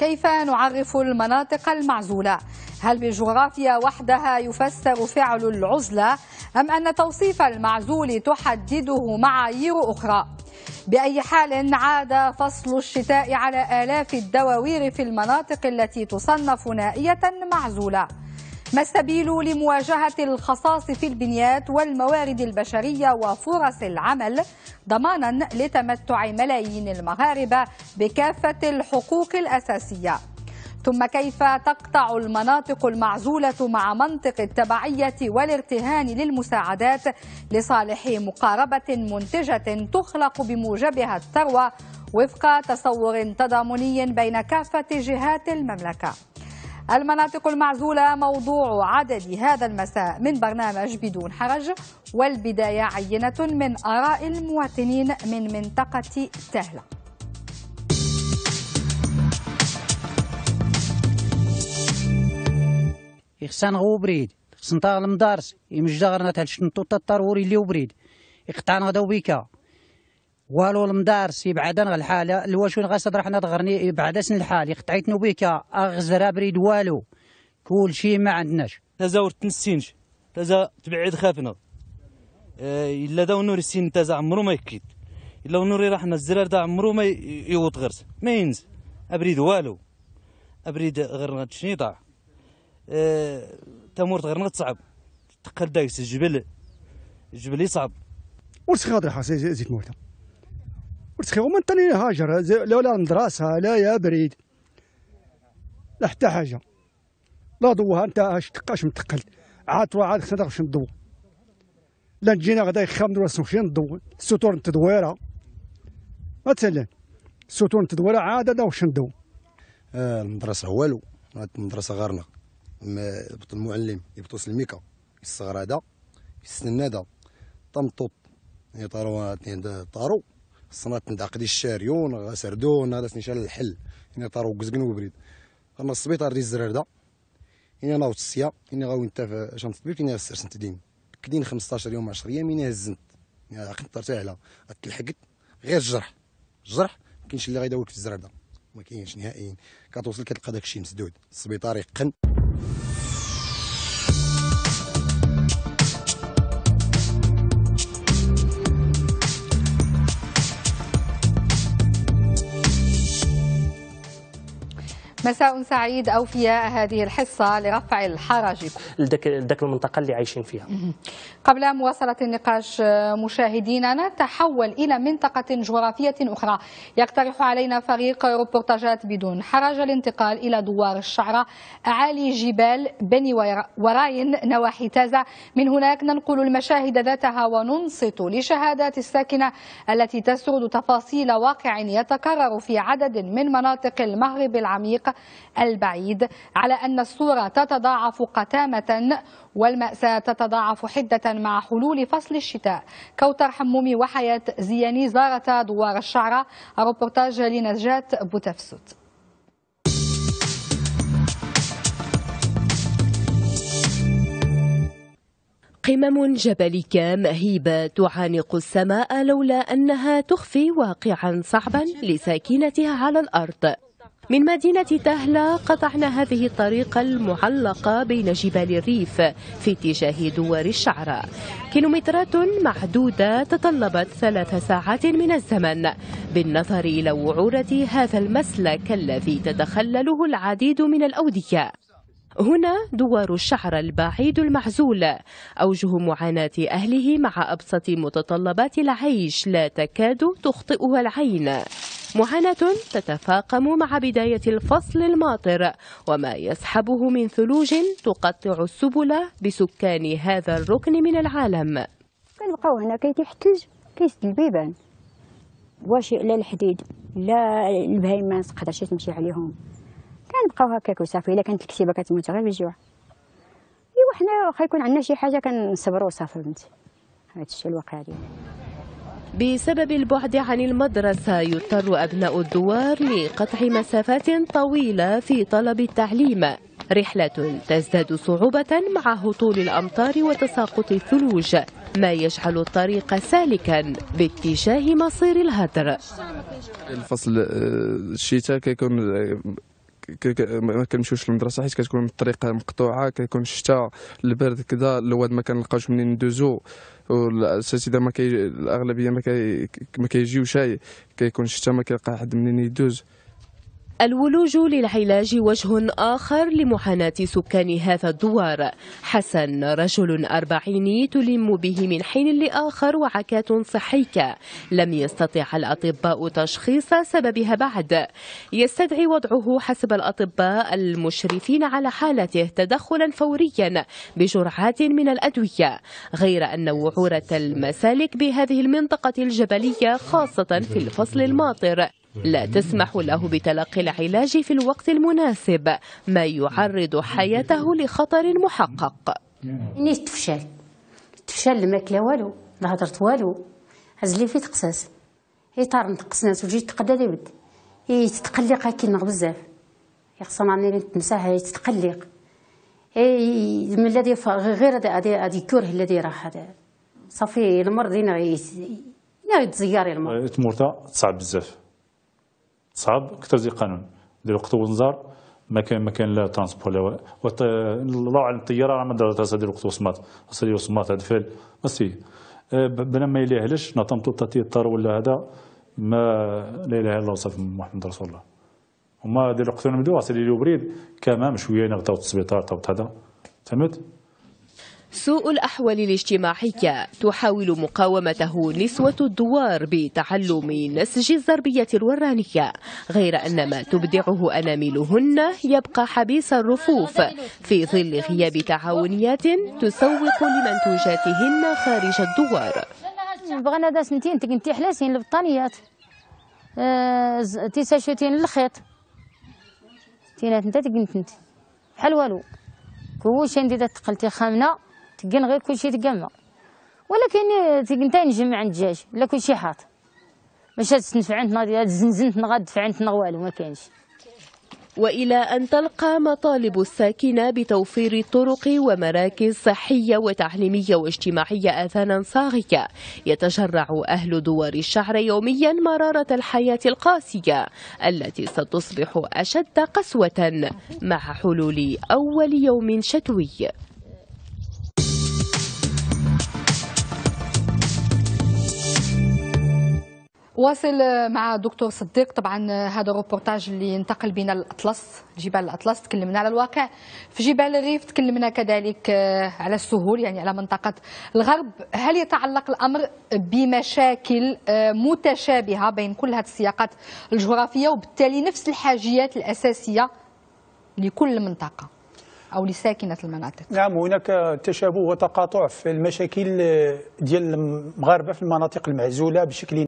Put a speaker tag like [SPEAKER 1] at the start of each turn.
[SPEAKER 1] كيف نعرف المناطق المعزولة؟ هل بالجغرافيا وحدها يفسر فعل العزلة أم أن توصيف المعزول تحدده معايير أخرى؟ بأي حال عاد فصل الشتاء على آلاف الدواوير في المناطق التي تصنف نائية معزولة ما السبيل لمواجهة الخصاص في البنيات والموارد البشرية وفرص العمل ضمانا لتمتع ملايين المغاربة بكافة الحقوق الأساسية ثم كيف تقطع المناطق المعزولة مع منطق التبعية والارتهان للمساعدات لصالح مقاربة منتجة تخلق بموجبها الثروة وفق تصور تضامني بين كافة جهات المملكة المناطق المعزولة موضوع عدد هذا المساء من برنامج بدون حرج والبداية عينة من آراء المواطنين من منطقة تهلة إخسان غو بريد خصنطاغ المدارس إمجداغرنا تهلشنطو تطار اللي وبريد إقطعنا غدا وبيكا والو المدار سي بعدن الحاله الواشون غاسد راح نضغرني سن الحال قطعيت نوبيكا اغزر بريد والو كل شيء ما عندناش تازا
[SPEAKER 2] تنسينش تازا تبعد خافنا آه، الا داو نور السين تازا عمرو ما يكيد الا نوري راحنا الزرار دا عمرو ما يوط غرس ما ينز ابريد والو ابريد غير شنيطع أه تمورت غير تصعب تقل دايس الجبل الجبل يصعب ورس خاطر حاسس زيت موتا ورتخي ومن تاني هاجر لا لا مدرسة لا يا بريد لا حتى حاجة لا ضوها انت اش تقاش متقلت عاد عاد خصنا باش نضو لا تجينا غدا يخام ولا فين نضو السطور التدويرة مثلا السطور التدويرة عاد انا واش نضو آه المدرسة والو المدرسة غارنا يبط المعلم يبطو سلميكا الصغر هذا يستنى هذا طمطوط يطارو طارو صنات ندعقدي الشاريون غسردون هذا نشال الحل هنا طارو كزكن وبريد انا السبيطار ديال الزرار ده هنا ناوت السيا هنا غاوي نتا شان طبيب هنا انت دين كدين 15 يوم 10 ايام هنا هزنت هنا عقدت ترتاح لها تلحقت غير الجرح الجرح ما كاينش اللي غيداويك في الزرار ده ما كاينش نهائيا كتوصل كتلقى داكشي مسدود السبيطار يقن
[SPEAKER 1] مساء سعيد أوفياء هذه الحصة لرفع الحرج لدك, لدك المنطقة اللي عايشين فيها قبل مواصلة النقاش مشاهدينا نتحول إلى منطقة جغرافية أخرى يقترح علينا فريق روبورتاجات بدون حرج الانتقال إلى دوار الشعرة أعالي جبال بني وراين نواحي تازة من هناك ننقل المشاهد ذاتها وننصت لشهادات الساكنة التي تسرد تفاصيل واقع يتكرر في عدد من مناطق المغرب العميق البعيد على أن الصورة تتضاعف قتامة والمأساة تتضاعف حدة مع حلول فصل الشتاء كوتر حمومي وحياة زياني زارتا دوار الشعرة روبورتاج لنجاة بوتفسوت
[SPEAKER 2] قمم جبلية مهيبة تعانق السماء لولا أنها تخفي واقعا صعبا لساكنتها على الأرض من مدينة تهلا قطعنا هذه الطريق المعلقة بين جبال الريف في اتجاه دوار الشعرة كيلومترات معدودة تطلبت ثلاث ساعات من الزمن بالنظر إلى وعورة هذا المسلك الذي تتخلله العديد من الأودية هنا دوار الشعر البعيد المعزول أوجه معاناة أهله مع أبسط متطلبات العيش لا تكاد تخطئها العين معاناة تتفاقم مع بداية الفصل الماطر وما يسحبه من ثلوج تقطع السبل بسكان هذا الركن من العالم
[SPEAKER 1] كنبقاو هنا الثلج كيسد البيبان واش لا الحديد لا البهيمه ما تقدرش تمشي عليهم كنبقاو هكاك وصافي الا كانت الكتيبه كتموت غير بالجوع ايوا حنا واخا يكون عندنا شي حاجه كنصبروا صافي بنتي هادشي الواقع ديالنا
[SPEAKER 2] بسبب البعد عن المدرسة يضطر أبناء الدوار لقطع مسافات طويلة في طلب التعليم رحلة تزداد صعوبة مع هطول الأمطار وتساقط الثلوج ما يجعل الطريق سالكا باتجاه مصير الهدر الفصل آه، الشتاء كيكون ما كنمشيوش للمدرسه حيت كتكون الطريق مقطوعه كيكون الشتاء البرد كذا الواد ما كنلقاوش منين ندوزو والاساتذه ما كي الاغلبيه ما كي ما كيكون الشتاء ما كيلقى حد منين يدوز الولوج للعلاج وجه آخر لمعاناة سكان هذا الدوار حسن رجل أربعيني تلم به من حين لآخر وعكات صحية لم يستطع الأطباء تشخيص سببها بعد يستدعي وضعه حسب الأطباء المشرفين على حالته تدخلا فوريا بجرعات من الأدوية غير أن وعورة المسالك بهذه المنطقة الجبلية خاصة في الفصل الماطر لا تسمح له بتلقي العلاج في الوقت المناسب ما يعرض حياته لخطر محقق إني تفشل تفشل الماكلة كلا والو لا هضرت والو هزلي في تقساس يطار ناس وجيت بد يبد تتقلق هاكي نغ بزاف يخصنا راني نتنساها تتقلق اي من الذي غير هذا هذا يكره الذي راه هذا صافي المرض هنا يتزياري
[SPEAKER 1] المرض تمرتا تصعب بزاف صعب اكثر زي قانون دير وقت ونزار ما كان ما كان لا ترانسبور لا وط... الله على الطياره راه ما درت هذه الوقت وصمات صديروا صمات هذا فال أه، بس بنا ما يلهلش نطمت تاتي الطار ولا هذا ما لا اله الا الله وصف محمد رسول الله هما وقت نمدو نبدو لو بريد كمام شويه نغطاو السبيطار طاو هذا فهمت
[SPEAKER 2] سوء الأحوال الاجتماعية تحاول مقاومته نسوة الدوار بتعلم نسج الزربية الورانية غير أن ما تبدعه أناملهن يبقى حبيس الرفوف في ظل غياب تعاونيات تسوق لمنتوجاتهن خارج الدوار
[SPEAKER 1] بغينا دا سنتين تكنتي حلاسين البطانيات اه تيساشوتين الخيط تينات انت تكنت حل والو كوش عندي تقلتي خامنه تقن غير كلشي تقمى ولكن تاني نجمع عند الدجاج لا كلشي حاط باش تنفع عندنا زنزنتنا غادفع عندنا والو ما كاينش
[SPEAKER 2] وإلى أن تلقى مطالب الساكنة بتوفير الطرق ومراكز صحية وتعليمية واجتماعية آذانا صاغية يتجرع أهل دوار الشعر يوميا مرارة الحياة القاسية التي ستصبح أشد قسوة مع حلول أول يوم شتوي
[SPEAKER 1] واصل مع دكتور صديق طبعا هذا الروبورتاج اللي انتقل بنا الاطلس جبال الاطلس تكلمنا على الواقع في جبال الريف تكلمنا كذلك آه، على السهول يعني على منطقه الغرب هل يتعلق الامر بمشاكل آه، متشابهه بين كل هذه السياقات الجغرافيه وبالتالي نفس الحاجيات الاساسيه لكل منطقه او لساكنه المناطق نعم هناك تشابه وتقاطع في المشاكل آه، ديال المغاربه في المناطق المعزوله بشكل